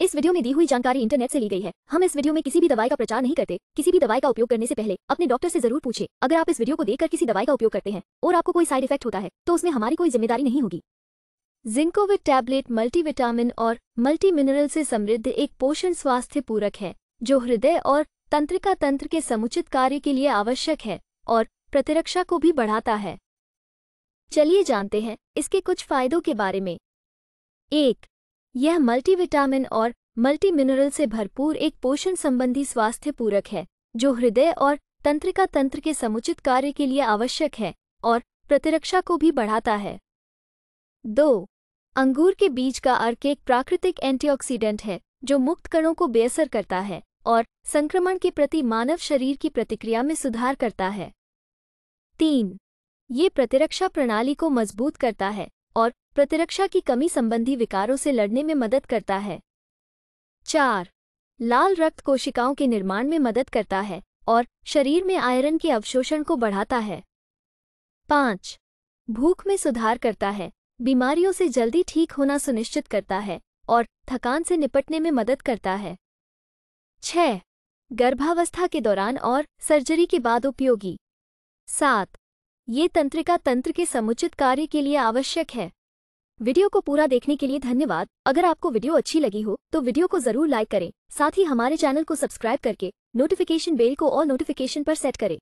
इस वीडियो में दी हुई जानकारी इंटरनेट से ली गई है हम इस वीडियो में किसी भी दवाई का प्रचार नहीं करते किसी भी दवाई का उपयोग करने से पहले अपने डॉक्टर से जरूर पूछे अगर आप इस वीडियो को देखकर किसी दवाई का उपयोग करते हैं और आपको कोई साइड इफेक्ट होता है तो उसमें हमारी कोई जिम्मेदारी नहीं होगी जिंकोविट टैबलेट मल्टीविटामिन और मल्टी मिनरल से समृद्ध एक पोषण स्वास्थ्य पूरक है जो हृदय और तंत्रिका तंत्र के समुचित कार्य के लिए आवश्यक है और प्रतिरक्षा को भी बढ़ाता है चलिए जानते हैं इसके कुछ फायदों के बारे में एक यह मल्टीविटामिन और मल्टी मिनरल से भरपूर एक पोषण संबंधी स्वास्थ्य पूरक है जो हृदय और तंत्रिका तंत्र के समुचित कार्य के लिए आवश्यक है और प्रतिरक्षा को भी बढ़ाता है दो अंगूर के बीज का अर्क एक प्राकृतिक एंटीऑक्सीडेंट है जो मुक्त कणों को बेअसर करता है और संक्रमण के प्रति मानव शरीर की प्रतिक्रिया में सुधार करता है तीन ये प्रतिरक्षा प्रणाली को मजबूत करता है और प्रतिरक्षा की कमी संबंधी विकारों से लड़ने में मदद करता है चार लाल रक्त कोशिकाओं के निर्माण में मदद करता है और शरीर में आयरन के अवशोषण को बढ़ाता है पाँच भूख में सुधार करता है बीमारियों से जल्दी ठीक होना सुनिश्चित करता है और थकान से निपटने में मदद करता है छ गर्भावस्था के दौरान और सर्जरी के बाद उपयोगी सात ये तंत्रिका तंत्र के समुचित कार्य के लिए आवश्यक है वीडियो को पूरा देखने के लिए धन्यवाद अगर आपको वीडियो अच्छी लगी हो तो वीडियो को जरूर लाइक करें साथ ही हमारे चैनल को सब्सक्राइब करके नोटिफिकेशन बेल को और नोटिफिकेशन पर सेट करें